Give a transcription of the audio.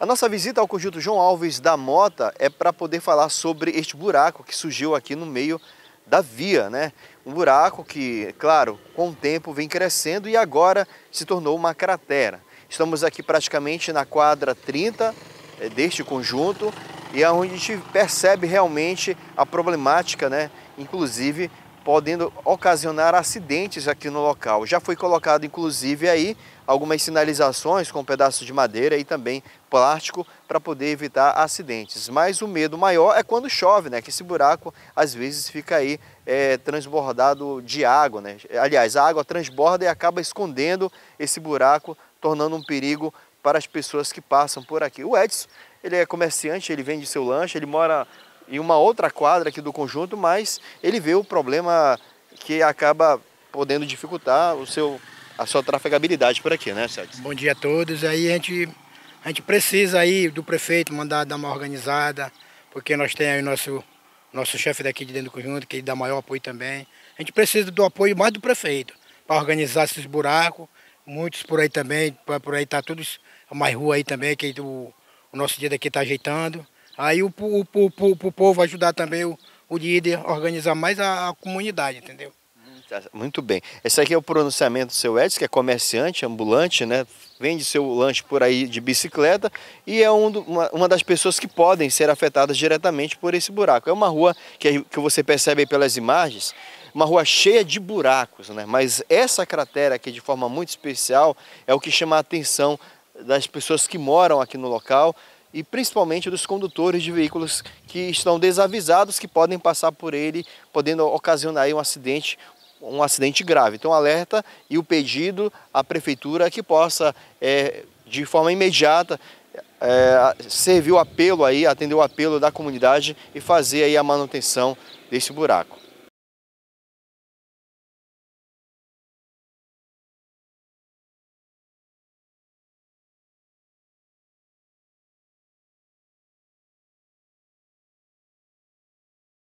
A nossa visita ao Conjunto João Alves da Mota é para poder falar sobre este buraco que surgiu aqui no meio da via, né? Um buraco que, é claro, com o tempo vem crescendo e agora se tornou uma cratera. Estamos aqui praticamente na quadra 30 é, deste conjunto e é onde a gente percebe realmente a problemática, né? Inclusive podendo ocasionar acidentes aqui no local. Já foi colocado, inclusive, aí algumas sinalizações com pedaços de madeira e também plástico para poder evitar acidentes. Mas o medo maior é quando chove, né? Que esse buraco às vezes fica aí é, transbordado de água, né? Aliás, a água transborda e acaba escondendo esse buraco, tornando um perigo para as pessoas que passam por aqui. O Edson, ele é comerciante, ele vende seu lanche, ele mora e uma outra quadra aqui do conjunto, mas ele vê o problema que acaba podendo dificultar o seu, a sua trafegabilidade por aqui, né, Sérgio? Bom dia a todos. Aí a gente, a gente precisa aí do prefeito mandar dar uma organizada, porque nós temos aí o nosso, nosso chefe daqui de dentro do conjunto, que dá maior apoio também. A gente precisa do apoio mais do prefeito, para organizar esses buracos, muitos por aí também, por aí está todos, mais rua aí também, que o, o nosso dia daqui está ajeitando. Aí o, o, o, o povo ajudar também o, o líder, organizar mais a, a comunidade, entendeu? Tá, muito bem. Esse aqui é o pronunciamento do seu Edson, que é comerciante, ambulante, né? Vende seu lanche por aí de bicicleta e é um do, uma, uma, das pessoas que podem ser afetadas diretamente por esse buraco. É uma rua que, que você percebe pelas imagens, uma rua cheia de buracos, né? Mas essa cratera aqui, de forma muito especial, é o que chama a atenção das pessoas que moram aqui no local, e principalmente dos condutores de veículos que estão desavisados que podem passar por ele, podendo ocasionar um acidente, um acidente grave. Então, alerta e o pedido à prefeitura que possa, é, de forma imediata, é, servir o apelo aí, atender o apelo da comunidade e fazer aí a manutenção desse buraco.